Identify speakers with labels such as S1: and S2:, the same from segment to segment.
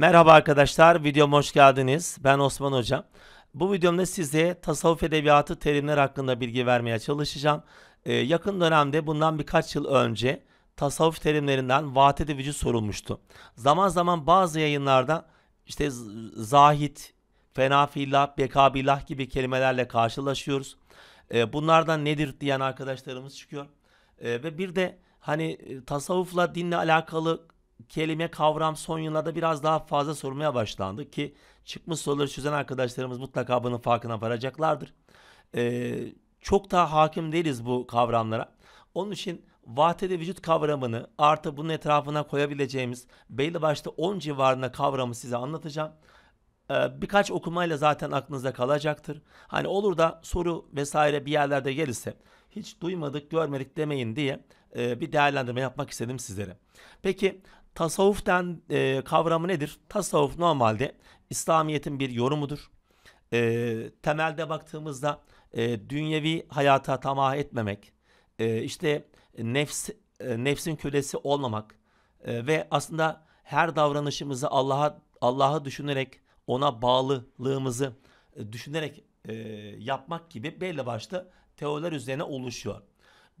S1: Merhaba arkadaşlar, videoma hoş geldiniz. Ben Osman hocam. Bu videomda size tasavvuf edebiyatı terimler hakkında bilgi vermeye çalışacağım. Ee, yakın dönemde bundan birkaç yıl önce tasavvuf terimlerinden vaat edici sorulmuştu. Zaman zaman bazı yayınlarda işte zahit, fenafillah, bekabillah gibi kelimelerle karşılaşıyoruz. Ee, bunlardan nedir diyen arkadaşlarımız çıkıyor. Ee, ve bir de hani e, tasavvufla dinle alakalı kelime kavram son yıllarda biraz daha fazla sormaya başlandı ki çıkmış soruları çözen arkadaşlarımız mutlaka bunun farkına varacaklardır. Ee, çok daha hakim değiliz bu kavramlara. Onun için vaatede vücut kavramını artı bunun etrafına koyabileceğimiz belli başta 10 civarında kavramı size anlatacağım. Ee, birkaç okumayla zaten aklınızda kalacaktır. Hani olur da soru vesaire bir yerlerde gelirse hiç duymadık görmedik demeyin diye e, bir değerlendirme yapmak istedim sizlere. Peki tasavvuften e, kavramı nedir? Tasavvuf normalde İslamiyet'in bir yorumudur. E, temelde baktığımızda e, dünyevi hayata tamah etmemek, e, işte nefs, e, nefsin kölesi olmamak e, ve aslında her davranışımızı Allah'a Allah'ı düşünerek ona bağlılığımızı e, düşünerek e, yapmak gibi belli başlı teoriler üzerine oluşuyor.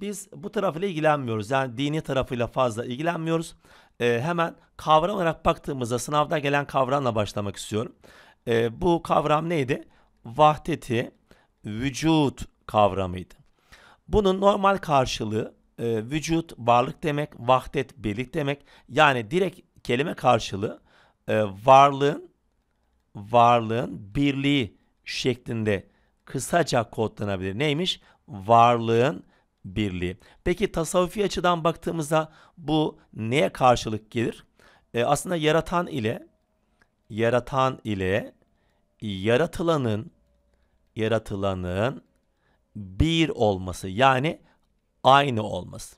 S1: Biz bu tarafıyla ilgilenmiyoruz. Yani dini tarafıyla fazla ilgilenmiyoruz e, hemen kavram olarak baktığımızda sınavda gelen kavramla başlamak istiyorum. E, bu kavram neydi? Vahdeti vücut kavramıydı. Bunun normal karşılığı e, vücut varlık demek, vahdet birlik demek. Yani direkt kelime karşılığı e, varlığın varlığın birliği şeklinde kısaca kodlanabilir. Neymiş? Varlığın birliği. Peki tasavvufi açıdan baktığımızda bu neye karşılık gelir? E, aslında yaratan ile yaratan ile yaratılanın yaratılanın bir olması yani aynı olması.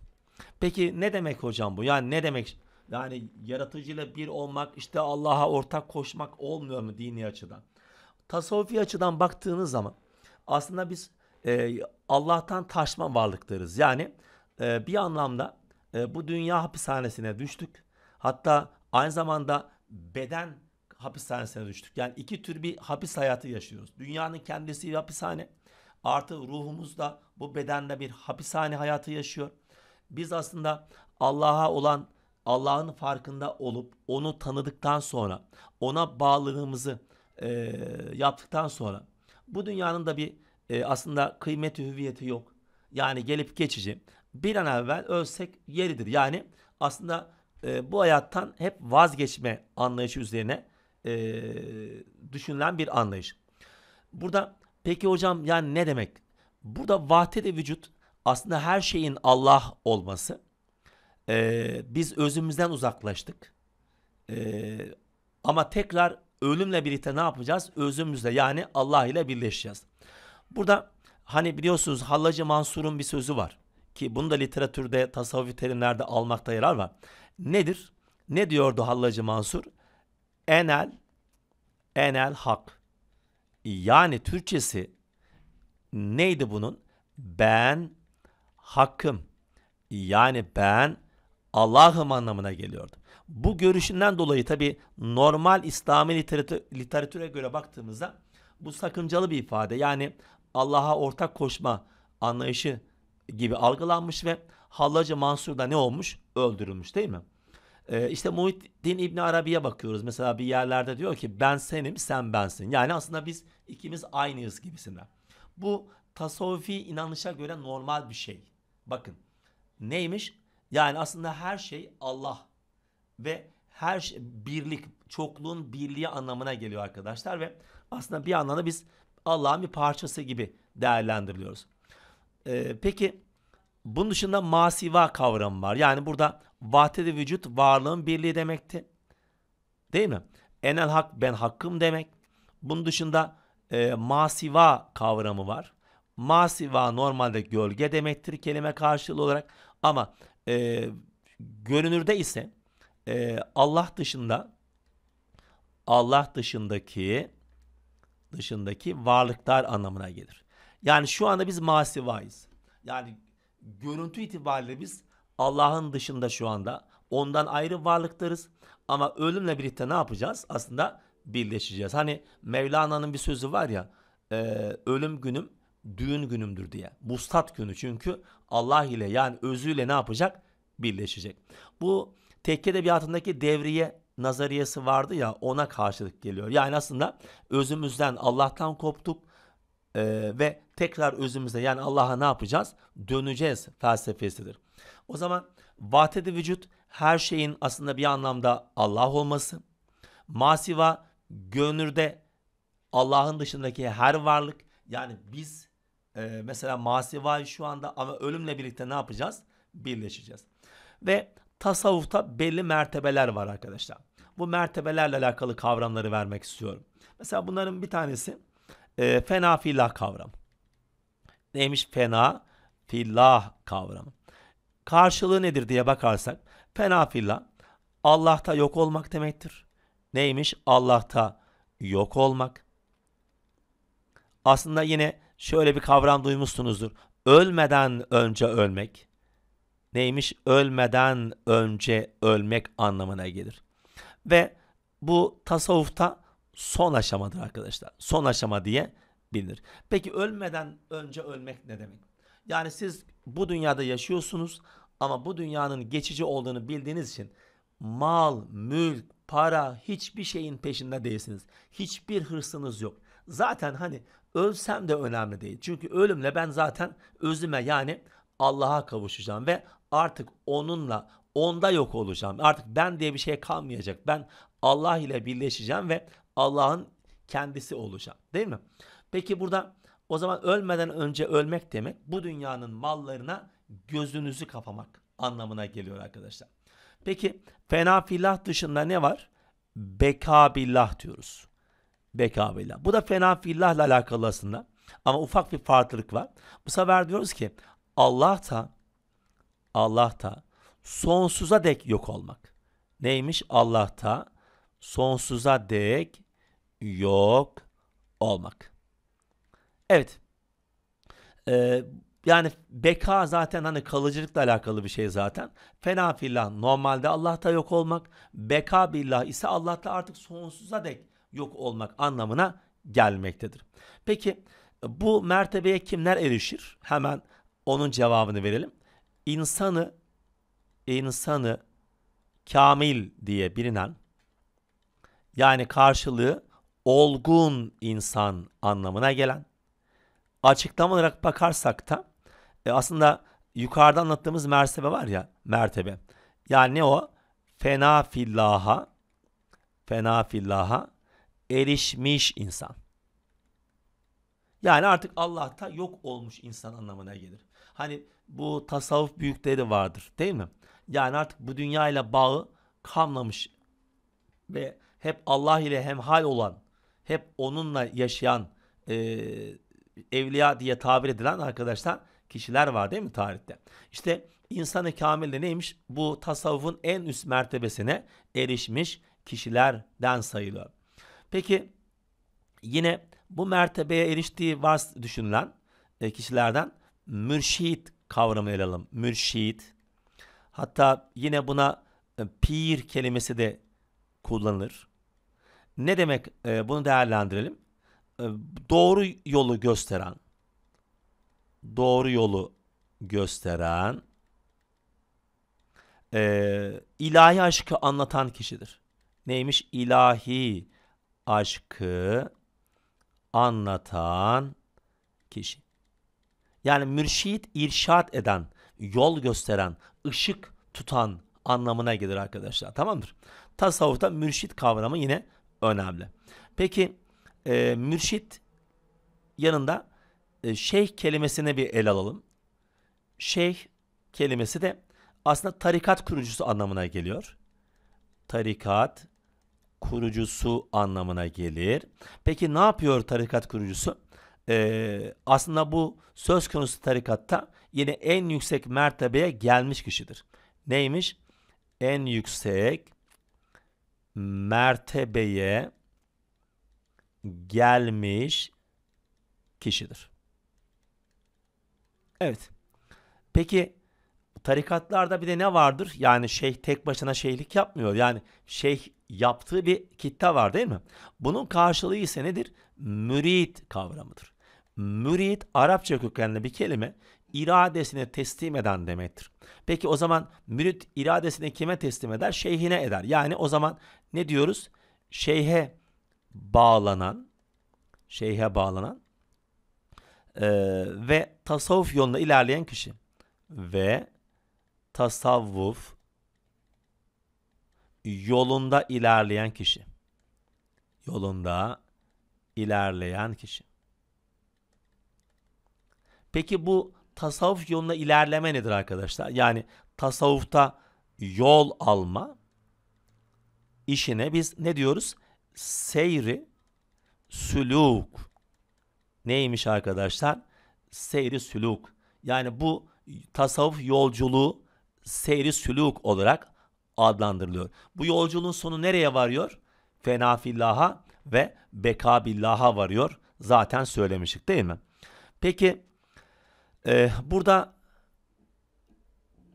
S1: Peki ne demek hocam bu? Yani ne demek? Yani yaratıcıyla bir olmak işte Allah'a ortak koşmak olmuyor mu dini açıdan? Tasavvufi açıdan baktığınız zaman aslında biz e, Allah'tan taşma varlıklarız. Yani e, bir anlamda e, bu dünya hapishanesine düştük. Hatta aynı zamanda beden hapishanesine düştük. Yani iki tür bir hapis hayatı yaşıyoruz. Dünyanın kendisi bir hapishane. Artı ruhumuz da bu bedende bir hapishane hayatı yaşıyor. Biz aslında Allah'a olan Allah'ın farkında olup onu tanıdıktan sonra ona bağlılığımızı e, yaptıktan sonra bu dünyanın da bir e, aslında kıymeti hüviyeti yok. Yani gelip geçici. Bir an evvel ölsek yeridir. Yani aslında e, bu hayattan hep vazgeçme anlayışı üzerine e, düşünülen bir anlayış. Burada peki hocam yani ne demek? Burada vahdede vücut aslında her şeyin Allah olması. E, biz özümüzden uzaklaştık. E, ama tekrar ölümle birlikte ne yapacağız? Özümüzle yani Allah ile birleşeceğiz. Burada hani biliyorsunuz Hallacı Mansur'un bir sözü var ki bunu da literatürde tasavvufi terimlerde almakta yarar var. Nedir? Ne diyordu Hallacı Mansur? Enel enel hak. Yani Türkçesi neydi bunun? Ben hakkım. Yani ben Allah'ım anlamına geliyordu. Bu görüşünden dolayı tabi normal İslami literatü, literatüre göre baktığımızda bu sakıncalı bir ifade. Yani Allah'a ortak koşma anlayışı gibi algılanmış ve Hallacı Mansur da ne olmuş? Öldürülmüş değil mi? Ee, işte Muhittin İbn Arabi'ye bakıyoruz. Mesela bir yerlerde diyor ki ben senim sen bensin. Yani aslında biz ikimiz aynıyız gibisinden. Bu tasavvufi inanışa göre normal bir şey. Bakın neymiş? Yani aslında her şey Allah ve her şey, birlik, çokluğun birliği anlamına geliyor arkadaşlar ve aslında bir anlamda biz Allah'ın bir parçası gibi değerlendiriliyoruz. Ee, peki bunun dışında masiva kavramı var. Yani burada vahdedi vücut varlığın birliği demekti. Değil mi? Enel hak ben hakkım demek. Bunun dışında e, masiva kavramı var. Masiva normalde gölge demektir kelime karşılığı olarak. Ama e, görünürde ise e, Allah dışında Allah dışındaki dışındaki varlıklar anlamına gelir. Yani şu anda biz masivayız. Yani görüntü itibariyle biz Allah'ın dışında şu anda ondan ayrı varlıklarız. Ama ölümle birlikte ne yapacağız? Aslında birleşeceğiz. Hani Mevlana'nın bir sözü var ya e, ölüm günüm düğün günümdür diye. Bustat günü çünkü Allah ile yani özüyle ne yapacak? Birleşecek. Bu tekke edebiyatındaki devriye nazariyesi vardı ya ona karşılık geliyor. Yani aslında özümüzden Allah'tan koptuk e, ve tekrar özümüze yani Allah'a ne yapacağız? Döneceğiz felsefesidir. O zaman vahdedi vücut her şeyin aslında bir anlamda Allah olması. Masiva gönülde Allah'ın dışındaki her varlık yani biz e, mesela masiva şu anda ama ölümle birlikte ne yapacağız? Birleşeceğiz. Ve tasavvufta belli mertebeler var arkadaşlar bu mertebelerle alakalı kavramları vermek istiyorum. Mesela bunların bir tanesi e, fena fillah kavramı. Neymiş fena fillah kavramı. Karşılığı nedir diye bakarsak fena fillah Allah'ta yok olmak demektir. Neymiş Allah'ta yok olmak. Aslında yine şöyle bir kavram duymuşsunuzdur. Ölmeden önce ölmek. Neymiş? Ölmeden önce ölmek anlamına gelir ve bu tasavvufta son aşamadır arkadaşlar. Son aşama diye bilinir. Peki ölmeden önce ölmek ne demek? Yani siz bu dünyada yaşıyorsunuz ama bu dünyanın geçici olduğunu bildiğiniz için mal, mülk, para hiçbir şeyin peşinde değilsiniz. Hiçbir hırsınız yok. Zaten hani ölsem de önemli değil. Çünkü ölümle ben zaten özüme yani Allah'a kavuşacağım ve artık onunla onda yok olacağım. Artık ben diye bir şey kalmayacak. Ben Allah ile birleşeceğim ve Allah'ın kendisi olacağım. Değil mi? Peki burada o zaman ölmeden önce ölmek demek bu dünyanın mallarına gözünüzü kapamak anlamına geliyor arkadaşlar. Peki fena filah dışında ne var? Bekabillah diyoruz. Bekabillah. Bu da fena ile alakalı aslında. Ama ufak bir farklılık var. Bu sefer diyoruz ki Allah da Allah da sonsuza dek yok olmak. Neymiş? Allah'ta sonsuza dek yok olmak. Evet. Ee, yani beka zaten hani kalıcılıkla alakalı bir şey zaten. Fena fillah normalde Allah'ta yok olmak. Beka billah ise Allah'ta artık sonsuza dek yok olmak anlamına gelmektedir. Peki bu mertebeye kimler erişir? Hemen onun cevabını verelim. İnsanı insanı kamil diye bilinen yani karşılığı olgun insan anlamına gelen açıklama olarak bakarsak da e, aslında yukarıda anlattığımız mertebe var ya mertebe. Yani ne o? Fena fillaha fena fillaha erişmiş insan. Yani artık Allah'ta yok olmuş insan anlamına gelir. Hani bu tasavvuf büyükleri vardır değil mi? Yani artık bu dünya ile bağı kamlamış ve hep Allah ile hemhal olan, hep onunla yaşayan e, evliya diye tabir edilen arkadaşlar kişiler var değil mi tarihte? İşte insanı kamil de neymiş? Bu tasavvufun en üst mertebesine erişmiş kişilerden sayılıyor. Peki yine bu mertebeye eriştiği var düşünülen e, kişilerden mürşit kavramını ele alalım. Mürşit, Hatta yine buna e, pir kelimesi de kullanılır. Ne demek e, bunu değerlendirelim? E, doğru yolu gösteren, doğru yolu gösteren, ilahi aşkı anlatan kişidir. Neymiş? İlahi aşkı anlatan kişi. Yani mürşit irşat eden yol gösteren, ışık tutan anlamına gelir arkadaşlar. Tamamdır. Tasavvufta mürşit kavramı yine önemli. Peki e, mürşit yanında e, şeyh kelimesine bir el alalım. Şeyh kelimesi de aslında tarikat kurucusu anlamına geliyor. Tarikat kurucusu anlamına gelir. Peki ne yapıyor tarikat kurucusu? e, aslında bu söz konusu tarikatta yine en yüksek mertebeye gelmiş kişidir. Neymiş? En yüksek mertebeye gelmiş kişidir. Evet. Peki tarikatlarda bir de ne vardır? Yani şeyh tek başına şeyhlik yapmıyor. Yani şeyh yaptığı bir kitle var değil mi? Bunun karşılığı ise nedir? Mürit kavramıdır. Mürit Arapça kökenli bir kelime iradesini teslim eden demektir. Peki o zaman mürit iradesini kime teslim eder? Şeyhine eder. Yani o zaman ne diyoruz? Şeyhe bağlanan, şeyhe bağlanan e, ve tasavvuf yolunda ilerleyen kişi ve tasavvuf yolunda ilerleyen kişi. Yolunda ilerleyen kişi. Peki bu tasavvuf yoluna ilerleme nedir arkadaşlar? Yani tasavvufta yol alma işine biz ne diyoruz? Seyri süluk. Neymiş arkadaşlar? Seyri süluk. Yani bu tasavvuf yolculuğu seyri süluk olarak adlandırılıyor. Bu yolculuğun sonu nereye varıyor? Fena ve beka varıyor. Zaten söylemiştik değil mi? Peki ee, burada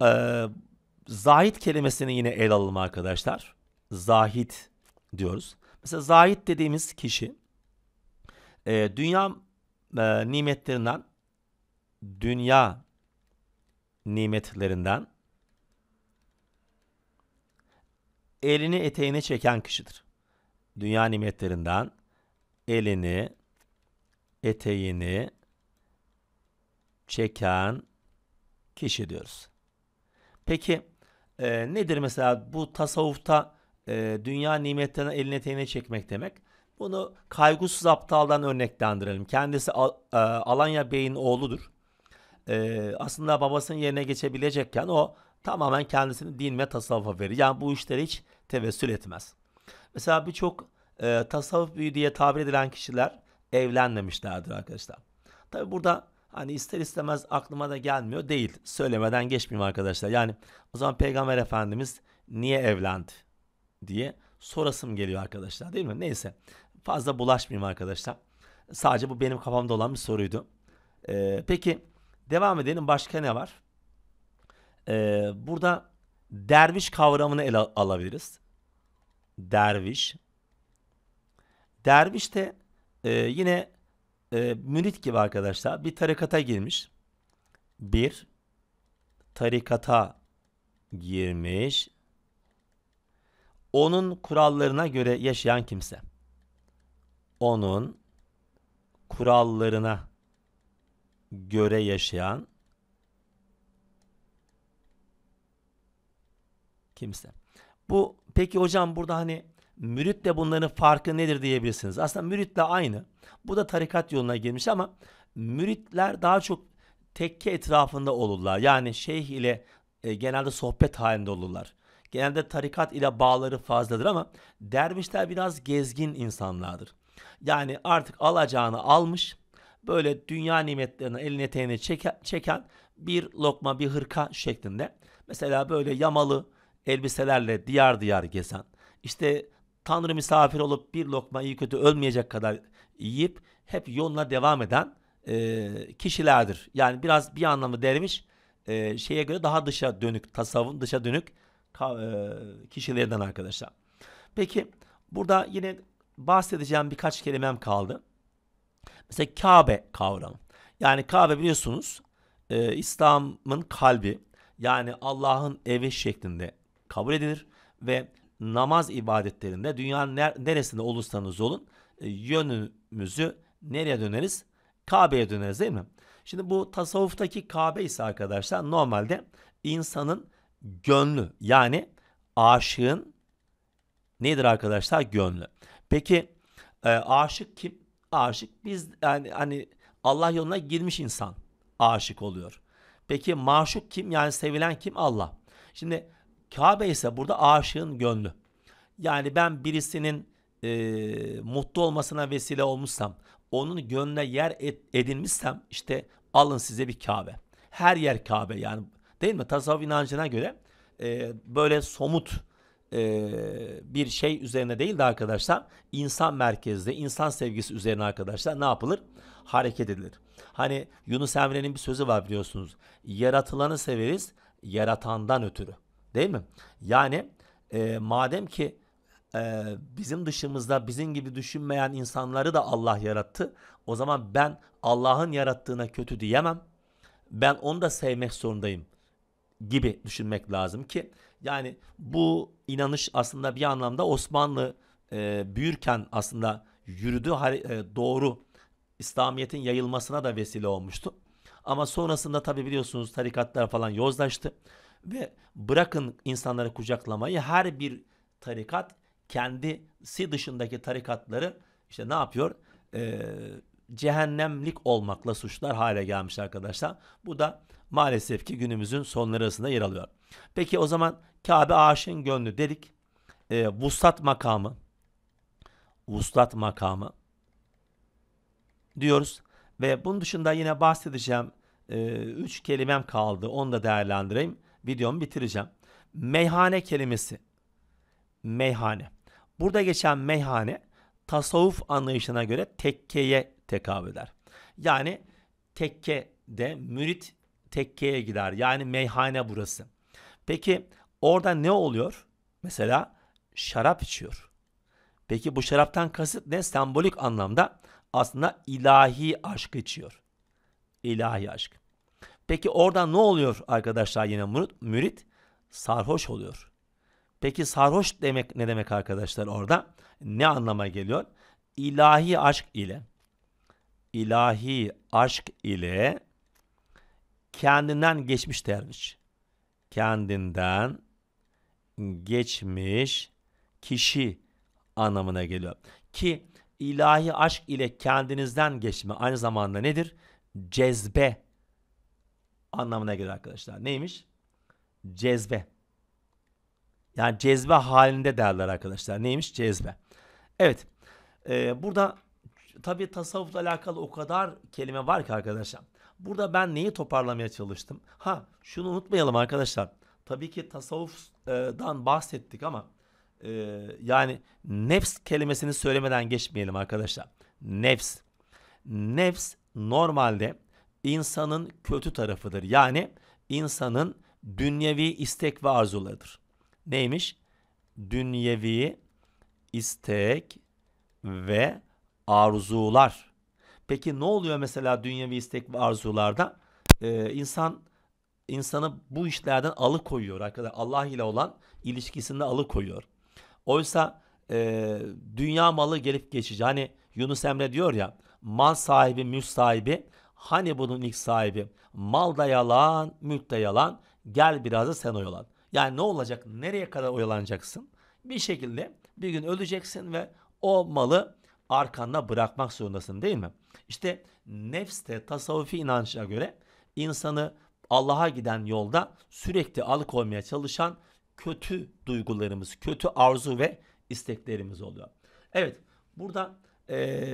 S1: e, zahit kelimesini yine el alalım arkadaşlar. Zahit diyoruz. Mesela zahit dediğimiz kişi e, dünya e, nimetlerinden dünya nimetlerinden elini eteğine çeken kişidir. Dünya nimetlerinden elini eteğini çeken kişi diyoruz. Peki e, nedir mesela bu tasavvufta e, dünya nimetlerine eline teyine çekmek demek? Bunu kaygısız aptaldan örneklendirelim. Kendisi Al, e, Alanya Bey'in oğludur. E, aslında babasının yerine geçebilecekken o tamamen kendisini din ve tasavvufa verir. Yani bu işlere hiç tevessül etmez. Mesela birçok e, tasavvuf büyü diye tabir edilen kişiler evlenmemişlerdir arkadaşlar. Tabi burada hani ister istemez aklıma da gelmiyor değil. Söylemeden geçmeyeyim arkadaşlar. Yani o zaman Peygamber Efendimiz niye evlendi diye sorasım geliyor arkadaşlar değil mi? Neyse fazla bulaşmayayım arkadaşlar. Sadece bu benim kafamda olan bir soruydu. Ee, peki devam edelim başka ne var? Ee, burada derviş kavramını ele alabiliriz. Derviş. Derviş de e, yine e, ee, mürit gibi arkadaşlar bir tarikata girmiş. Bir tarikata girmiş. Onun kurallarına göre yaşayan kimse. Onun kurallarına göre yaşayan kimse. Bu peki hocam burada hani Mürit de bunların farkı nedir diyebilirsiniz. Aslında müritle aynı. Bu da tarikat yoluna girmiş ama müritler daha çok tekke etrafında olurlar. Yani şeyh ile e, genelde sohbet halinde olurlar. Genelde tarikat ile bağları fazladır ama dervişler biraz gezgin insanlardır. Yani artık alacağını almış, böyle dünya nimetlerini eline eteğine çeken, çeken bir lokma bir hırka şeklinde. Mesela böyle yamalı elbiselerle diyar diyar gezen, işte Tanrı misafir olup bir lokma iyi kötü ölmeyecek kadar yiyip hep yoluna devam eden e, kişilerdir. Yani biraz bir anlamda dermiş e, şeye göre daha dışa dönük, tasavvun dışa dönük ka, e, kişilerden arkadaşlar. Peki burada yine bahsedeceğim birkaç kelimem kaldı. Mesela Kabe kavramı. Yani Kabe biliyorsunuz e, İslam'ın kalbi yani Allah'ın evi şeklinde kabul edilir ve namaz ibadetlerinde dünyanın neresinde olursanız olun e, yönümüzü nereye döneriz? Kabe'ye döneriz değil mi? Şimdi bu tasavvuftaki Kabe ise arkadaşlar normalde insanın gönlü yani aşığın nedir arkadaşlar? Gönlü. Peki e, aşık kim? Aşık biz yani hani Allah yoluna girmiş insan aşık oluyor. Peki maşuk kim? Yani sevilen kim? Allah. Şimdi Kabe ise burada aşığın gönlü. Yani ben birisinin e, mutlu olmasına vesile olmuşsam, onun gönlüne yer et, edinmişsem işte alın size bir Kabe. Her yer Kabe yani değil mi? Tasavvuf inancına göre e, böyle somut e, bir şey üzerine değil de arkadaşlar insan merkezli, insan sevgisi üzerine arkadaşlar ne yapılır? Hareket edilir. Hani Yunus Emre'nin bir sözü var biliyorsunuz. Yaratılanı severiz, yaratandan ötürü. Değil mi? Yani e, madem ki e, bizim dışımızda bizim gibi düşünmeyen insanları da Allah yarattı. O zaman ben Allah'ın yarattığına kötü diyemem. Ben onu da sevmek zorundayım gibi düşünmek lazım ki yani bu inanış aslında bir anlamda Osmanlı e, büyürken aslında yürüdü e, doğru İslamiyet'in yayılmasına da vesile olmuştu. Ama sonrasında tabi biliyorsunuz tarikatlar falan yozlaştı. Ve bırakın insanları kucaklamayı her bir tarikat kendisi dışındaki tarikatları işte ne yapıyor? Ee, cehennemlik olmakla suçlar hale gelmiş arkadaşlar. Bu da maalesef ki günümüzün sonları arasında yer alıyor. Peki o zaman Kabe aşığın gönlü dedik. E, vuslat makamı. Vuslat makamı diyoruz. Ve bunun dışında yine bahsedeceğim e, üç kelimem kaldı. Onu da değerlendireyim videomu bitireceğim. Meyhane kelimesi. Meyhane. Burada geçen meyhane tasavvuf anlayışına göre tekkeye tekabül eder. Yani tekke de mürit tekkeye gider. Yani meyhane burası. Peki orada ne oluyor? Mesela şarap içiyor. Peki bu şaraptan kasıt ne? Sembolik anlamda aslında ilahi aşk içiyor. İlahi aşk. Peki orada ne oluyor arkadaşlar yine mürit? mürit sarhoş oluyor. Peki sarhoş demek ne demek arkadaşlar orada? Ne anlama geliyor? İlahi aşk ile ilahi aşk ile kendinden geçmiş dermiş. Kendinden geçmiş kişi anlamına geliyor. Ki ilahi aşk ile kendinizden geçme aynı zamanda nedir? Cezbe anlamına gelir arkadaşlar. Neymiş? Cezbe. Yani cezbe halinde derler arkadaşlar. Neymiş? Cezbe. Evet. Ee, burada tabi tasavvufla alakalı o kadar kelime var ki arkadaşlar. Burada ben neyi toparlamaya çalıştım? Ha şunu unutmayalım arkadaşlar. Tabii ki tasavvufdan bahsettik ama e, yani nefs kelimesini söylemeden geçmeyelim arkadaşlar. Nefs. Nefs normalde insanın kötü tarafıdır. Yani insanın dünyevi istek ve arzularıdır. Neymiş? Dünyevi istek ve arzular. Peki ne oluyor mesela dünyevi istek ve arzularda? Ee, insan insanı bu işlerden alıkoyuyor arkadaşlar. Allah ile olan ilişkisinde alıkoyuyor. Oysa e, dünya malı gelip geçici. Hani Yunus Emre diyor ya mal sahibi, mülk sahibi Hani bunun ilk sahibi? Mal da yalan, mülk de yalan. Gel biraz da sen oyalan. Yani ne olacak? Nereye kadar oyalanacaksın? Bir şekilde bir gün öleceksin ve o malı arkanda bırakmak zorundasın değil mi? İşte nefste de tasavvufi inançına göre insanı Allah'a giden yolda sürekli alıkoymaya çalışan kötü duygularımız, kötü arzu ve isteklerimiz oluyor. Evet burada e,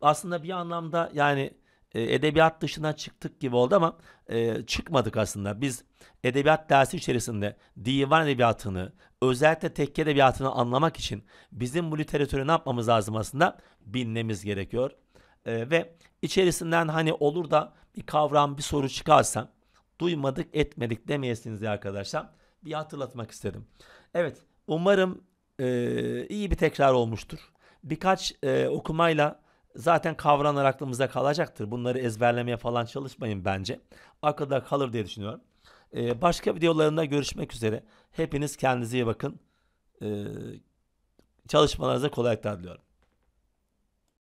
S1: aslında bir anlamda yani e, edebiyat dışına çıktık gibi oldu ama e, çıkmadık aslında. Biz edebiyat dersi içerisinde divan edebiyatını, özellikle tekke edebiyatını anlamak için bizim bu literatürü ne yapmamız lazım aslında? Bilmemiz gerekiyor. E, ve içerisinden hani olur da bir kavram, bir soru çıkarsa duymadık etmedik demeyesiniz ya arkadaşlar. Bir hatırlatmak istedim. Evet umarım e, iyi bir tekrar olmuştur. Birkaç e, okumayla zaten kavranlar aklımızda kalacaktır. Bunları ezberlemeye falan çalışmayın bence. Akılda kalır diye düşünüyorum. Ee, başka videolarında görüşmek üzere. Hepiniz kendinize iyi bakın. Ee, çalışmalarınıza kolaylıklar diliyorum.